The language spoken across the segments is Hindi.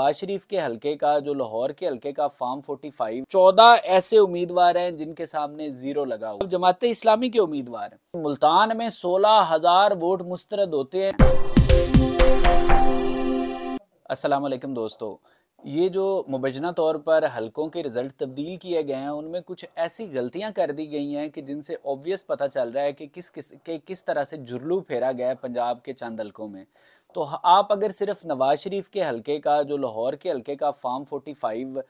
नवाज शरीफ के हलके का जो लाहौर के हलके का फार्म 45 चौदह ऐसे उम्मीदवार हैं जिनके सामने जीरो लगा हुआ जमात इस्लामी के उम्मीदवार हैं मुल्तान में सोलह हजार वोट मुस्तरद होते हैं असलम दोस्तों ये जो मुबजना तौर पर हलकों के रिज़ल्ट तब्दील किए गए हैं उनमें कुछ ऐसी गलतियां कर दी गई हैं कि जिनसे ऑब्वियस पता चल रहा है कि किस किस के किस तरह से जुर्लू फेरा गया है पंजाब के चंद हलकों में तो आप अगर सिर्फ नवाज़ शरीफ के हलके का जो लाहौर के हलके का फार्म फोर्टी फाइव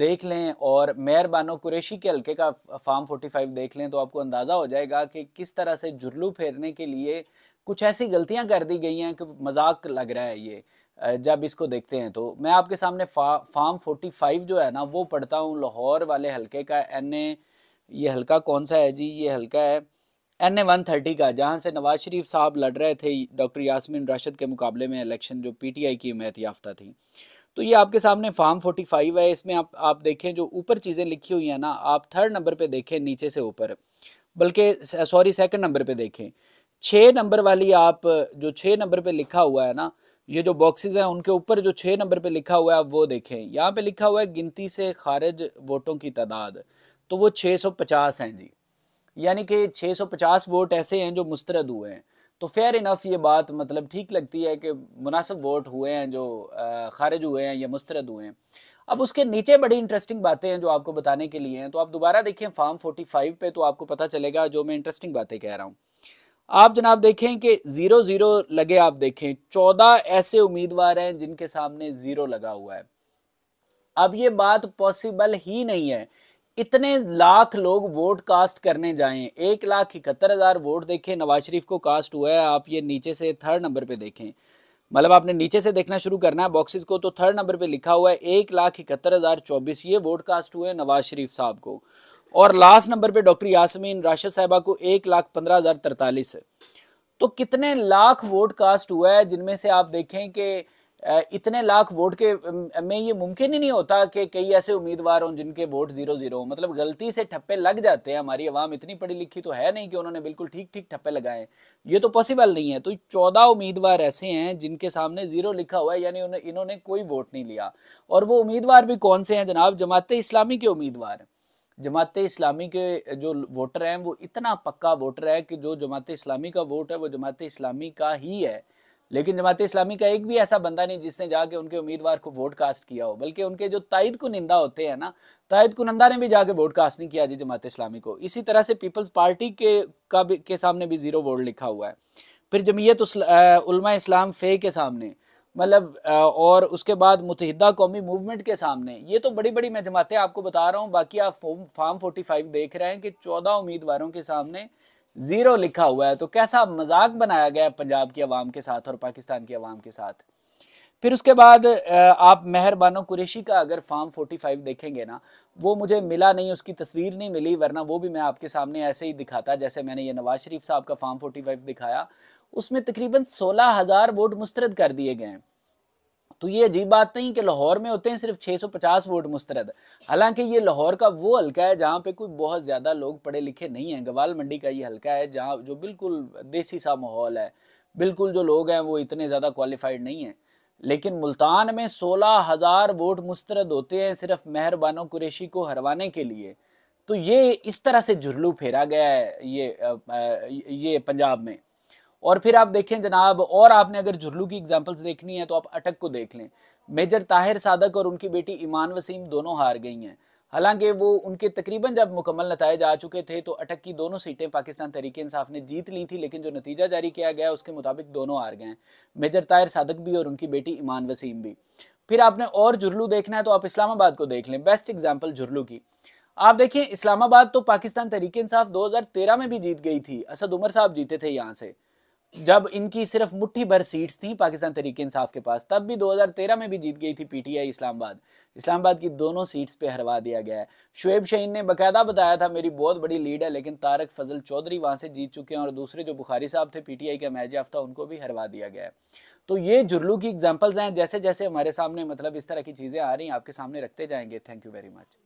देख लें और मेहरबानो कुरेशी के हलके का फार्म फोर्टी फाइव देख लें तो आपको अंदाज़ा हो जाएगा कि किस तरह से जुर्लू फेरने के लिए कुछ ऐसी गलतियां कर दी गई हैं कि मजाक लग रहा है ये जब इसको देखते हैं तो मैं आपके सामने फा, फार्म फोर्टी फाइव जो है ना वो पढ़ता हूँ लाहौर वाले हल्के का एन ए ये हलका कौन सा है जी ये हलका है एन ए वन थर्टी का जहां से नवाज शरीफ साहब लड़ रहे थे डॉक्टर यासमिन राशद के मुकाबले में इलेक्शन जो पी टी आई की हिमायत याफ्ता थी तो ये आपके सामने फार्म फोर्टी फाइव है इसमें आप आप देखें जो ऊपर चीज़ें लिखी हुई हैं ना आप थर्ड नंबर पे देखें नीचे से ऊपर बल्कि सॉरी सेकंड नंबर पे देखें छः नंबर वाली आप जो छः नंबर पर लिखा हुआ है ना ये जो बॉक्सेस हैं उनके ऊपर जो छः नंबर पे लिखा हुआ है आप वो देखें यहाँ पे लिखा हुआ है गिनती से खारिज वोटों की तादाद तो वो 650 हैं जी यानी कि 650 वोट ऐसे हैं जो मुस्तरद हुए हैं तो फेयर इनफ ये बात मतलब ठीक लगती है कि मुनासिब वोट हुए हैं जो खारिज हुए हैं या मुस्तरद हुए हैं अब उसके नीचे बड़ी इंटरेस्टिंग बातें हैं जो आपको बताने के लिए हैं तो आप दोबारा देखें फार्म 45 पे तो आपको पता चलेगा जो मैं इंटरेस्टिंग बातें कह रहा हूँ आप जनाब देखें कि ज़ीरो ज़ीरो लगे आप देखें चौदह ऐसे उम्मीदवार हैं जिनके सामने ज़ीरो लगा हुआ है अब ये बात पॉसिबल ही नहीं है इतने लाख लोग वोट कास्ट करने जाएं एक लाख इकहत्तर हज़ार वोट देखें नवाज शरीफ को कास्ट हुआ है आप ये नीचे से थर्ड नंबर पे देखें मतलब आपने नीचे से देखना शुरू करना है बॉक्सेस को तो थर्ड नंबर पे लिखा हुआ है एक लाख इकहत्तर हज़ार चौबीस ये वोट कास्ट हुए नवाज शरीफ साहब को और लास्ट नंबर पे डॉक्टर यासमीन राशिद साहबा को एक लाख पंद्रह हज़ार तरतालीस तो कितने लाख वोट कास्ट हुआ है जिनमें से आप देखें कि इतने लाख वोट के में ये मुमकिन ही नहीं होता कि कई ऐसे उम्मीदवार हों जिनके वोट ज़ीरो ज़ीरो हों मतलब गलती से ठप्पे लग जाते हैं हमारी आवाम इतनी पढ़ी लिखी तो है नहीं कि उन्होंने बिल्कुल ठीक ठीक ठप्पे लगाए ये तो पॉसिबल नहीं है तो चौदह उम्मीदवार ऐसे हैं जिनके सामने ज़ीरो लिखा हुआ है यानी इन्होंने कोई वोट नहीं लिया और वो उम्मीदवार भी कौन से हैं जनाब जमात इस्लामी के उम्मीदवार जमात इस्लामी के जो वोटर हैं वो इतना पक्का वोटर है कि जो जमात इस्लामी का वोट है वो जमात इस्लामी का ही है लेकिन जमात इस्लामी का एक भी ऐसा बंदा नहीं जिसने जाके उनके उम्मीदवार को वोट कास्ट किया हो बल्कि उनके जो तायद निंदा होते हैं ना तायद नंदा ने भी जाके वोट कास्ट नहीं किया जी जमात इस्लामी को इसी तरह से पीपल्स पार्टी के का भी के सामने भी ज़ीरो वोट लिखा हुआ है फिर जमीयत उलमा इस्लाम फे के सामने मतलब और उसके बाद मुतहदा कौमी मूवमेंट के सामने ये तो बड़ी बड़ी मैं जमातें आपको बता रहा हूँ बाकी आप फॉर्म फार्म फोर्टी फाइव देख रहे हैं कि चौदह उम्मीदवारों के सामने ज़ीरो लिखा हुआ है तो कैसा मजाक बनाया गया पंजाब की आवाम के साथ और पाकिस्तान की आवाम के साथ फिर उसके बाद आप मेहरबानो कुरेशी का अगर फार्म 45 देखेंगे ना वो मुझे मिला नहीं उसकी तस्वीर नहीं मिली वरना वो भी मैं आपके सामने ऐसे ही दिखाता जैसे मैंने ये नवाज शरीफ साहब का फार्म 45 दिखाया उसमें तकरीबन सोलह हज़ार वोट मुस्तरद कर दिए गए हैं तो ये अजीब बात नहीं कि लाहौर में होते हैं सिर्फ 650 वोट मुस्तरद हालांकि ये लाहौर का वो हलका है जहाँ पे कोई बहुत ज़्यादा लोग पढ़े लिखे नहीं हैं गवाल मंडी का ये हलका है जहाँ जो बिल्कुल देसी सा माहौल है बिल्कुल जो लोग हैं वो इतने ज़्यादा क्वालिफाइड नहीं हैं लेकिन मुल्तान में सोलह हज़ार वोट मुस्तरद होते हैं सिर्फ मेहरबानो कुरेशी को हरवाने के लिए तो ये इस तरह से झुरलू फेरा गया है ये ये पंजाब में और फिर आप देखें जनाब और आपने अगर झुरलू की एग्जाम्पल्स देखनी है तो आप अटक को देख लें मेजर ताहिर सादक और उनकी बेटी ईमान वसीम दोनों हार गई हैं हालांकि वो उनके तकरीबन जब मुकम्मल नतज आ चुके थे तो अटक की दोनों सीटें पाकिस्तान तरीके इंसाफ ने जीत ली थी लेकिन जो नतीजा जारी किया गया उसके मुताबिक दोनों हार गए मेजर ताहिर सादक भी और उनकी बेटी ईमान वसीम भी फिर आपने और झुरलू देखना है तो आप इस्लामाबाद को देख लें बेस्ट एग्जाम्पल झुरलू की आप देखें इस्लामाबाद तो पाकिस्तान तरीके इंसाफ 2013 में भी जीत गई थी असद उमर साहब जीते थे यहाँ से जब इनकी सिर्फ मुट्ठी भर सीट्स थी पाकिस्तान तरीके इंसाफ के पास तब भी 2013 में भी जीत गई थी पीटीआई इस्लामाबाद इस्लामाबाद की दोनों सीट्स पे हरवा दिया गया है शुएब शहीन ने बकायदा बताया था मेरी बहुत बड़ी लीड है लेकिन तारक फजल चौधरी वहाँ से जीत चुके हैं और दूसरे जो बुखारी साहब थे पीटीआई का मैच याफ्ता उनको भी हरवा दिया गया है तो ये जुर्लू की एग्जाम्पल्स हैं जैसे जैसे हमारे सामने मतलब इस तरह की चीज़ें आ रही हैं आपके सामने रखते जाएंगे थैंक यू वेरी मच